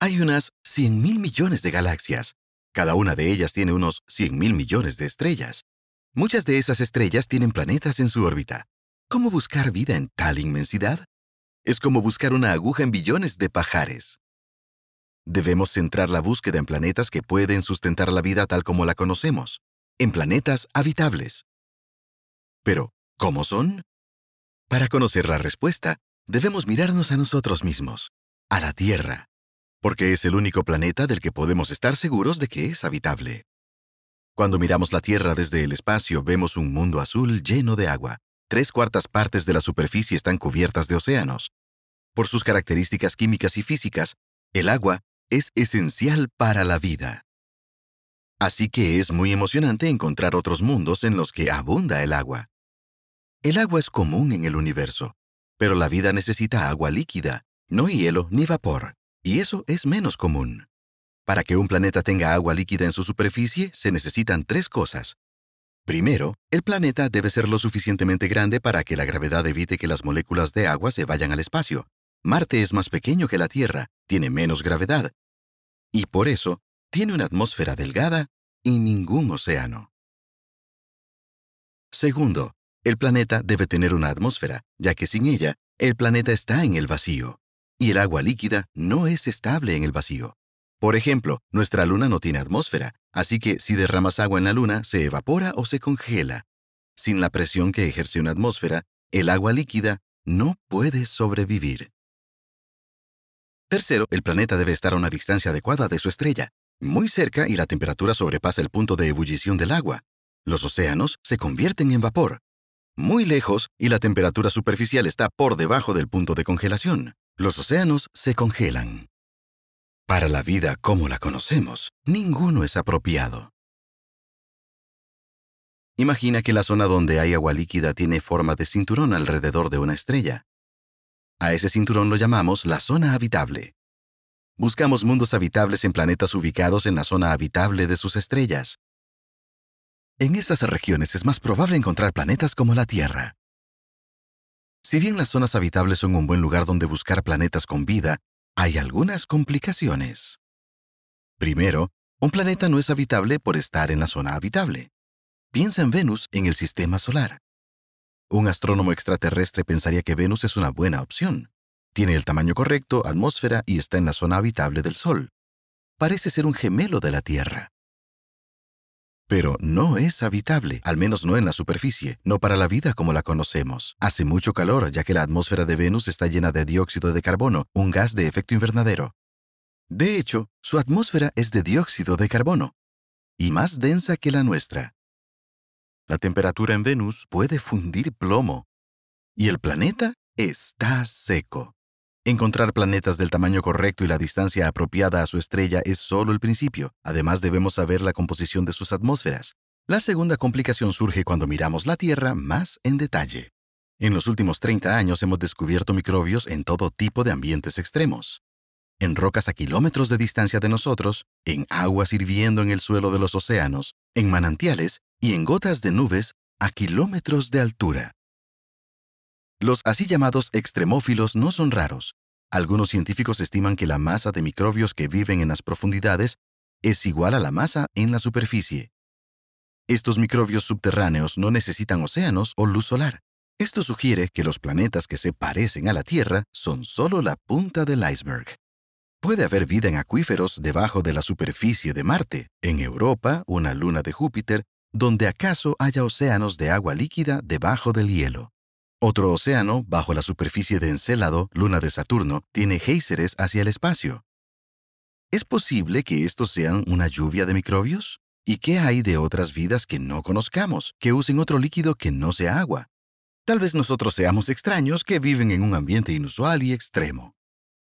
hay unas 100.000 millones de galaxias. Cada una de ellas tiene unos 100.000 millones de estrellas. Muchas de esas estrellas tienen planetas en su órbita. ¿Cómo buscar vida en tal inmensidad? Es como buscar una aguja en billones de pajares. Debemos centrar la búsqueda en planetas que pueden sustentar la vida tal como la conocemos, en planetas habitables. Pero, ¿cómo son? Para conocer la respuesta, debemos mirarnos a nosotros mismos a la Tierra, porque es el único planeta del que podemos estar seguros de que es habitable. Cuando miramos la Tierra desde el espacio vemos un mundo azul lleno de agua. Tres cuartas partes de la superficie están cubiertas de océanos. Por sus características químicas y físicas, el agua es esencial para la vida. Así que es muy emocionante encontrar otros mundos en los que abunda el agua. El agua es común en el universo, pero la vida necesita agua líquida, no hielo ni vapor, y eso es menos común. Para que un planeta tenga agua líquida en su superficie se necesitan tres cosas. Primero, el planeta debe ser lo suficientemente grande para que la gravedad evite que las moléculas de agua se vayan al espacio. Marte es más pequeño que la Tierra, tiene menos gravedad. Y por eso, tiene una atmósfera delgada y ningún océano. Segundo, el planeta debe tener una atmósfera, ya que sin ella, el planeta está en el vacío y el agua líquida no es estable en el vacío. Por ejemplo, nuestra luna no tiene atmósfera, así que si derramas agua en la luna, se evapora o se congela. Sin la presión que ejerce una atmósfera, el agua líquida no puede sobrevivir. Tercero, el planeta debe estar a una distancia adecuada de su estrella, muy cerca y la temperatura sobrepasa el punto de ebullición del agua. Los océanos se convierten en vapor. Muy lejos y la temperatura superficial está por debajo del punto de congelación los océanos se congelan. Para la vida como la conocemos, ninguno es apropiado. Imagina que la zona donde hay agua líquida tiene forma de cinturón alrededor de una estrella. A ese cinturón lo llamamos la zona habitable. Buscamos mundos habitables en planetas ubicados en la zona habitable de sus estrellas. En esas regiones es más probable encontrar planetas como la Tierra. Si bien las zonas habitables son un buen lugar donde buscar planetas con vida, hay algunas complicaciones. Primero, un planeta no es habitable por estar en la zona habitable. Piensa en Venus en el sistema solar. Un astrónomo extraterrestre pensaría que Venus es una buena opción. Tiene el tamaño correcto, atmósfera y está en la zona habitable del Sol. Parece ser un gemelo de la Tierra. Pero no es habitable, al menos no en la superficie, no para la vida como la conocemos. Hace mucho calor, ya que la atmósfera de Venus está llena de dióxido de carbono, un gas de efecto invernadero. De hecho, su atmósfera es de dióxido de carbono, y más densa que la nuestra. La temperatura en Venus puede fundir plomo, y el planeta está seco. Encontrar planetas del tamaño correcto y la distancia apropiada a su estrella es solo el principio. Además debemos saber la composición de sus atmósferas. La segunda complicación surge cuando miramos la Tierra más en detalle. En los últimos 30 años hemos descubierto microbios en todo tipo de ambientes extremos. En rocas a kilómetros de distancia de nosotros, en aguas hirviendo en el suelo de los océanos, en manantiales y en gotas de nubes a kilómetros de altura. Los así llamados extremófilos no son raros. Algunos científicos estiman que la masa de microbios que viven en las profundidades es igual a la masa en la superficie. Estos microbios subterráneos no necesitan océanos o luz solar. Esto sugiere que los planetas que se parecen a la Tierra son solo la punta del iceberg. Puede haber vida en acuíferos debajo de la superficie de Marte, en Europa, una luna de Júpiter, donde acaso haya océanos de agua líquida debajo del hielo. Otro océano, bajo la superficie de Encélado, luna de Saturno, tiene géiseres hacia el espacio. ¿Es posible que estos sean una lluvia de microbios? ¿Y qué hay de otras vidas que no conozcamos, que usen otro líquido que no sea agua? Tal vez nosotros seamos extraños que viven en un ambiente inusual y extremo.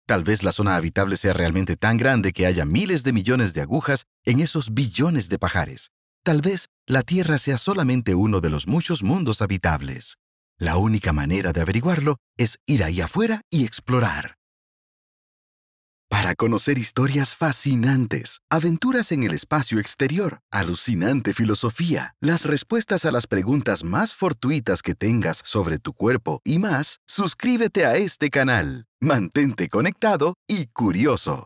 Tal vez la zona habitable sea realmente tan grande que haya miles de millones de agujas en esos billones de pajares. Tal vez la Tierra sea solamente uno de los muchos mundos habitables. La única manera de averiguarlo es ir ahí afuera y explorar. Para conocer historias fascinantes, aventuras en el espacio exterior, alucinante filosofía, las respuestas a las preguntas más fortuitas que tengas sobre tu cuerpo y más, suscríbete a este canal. Mantente conectado y curioso.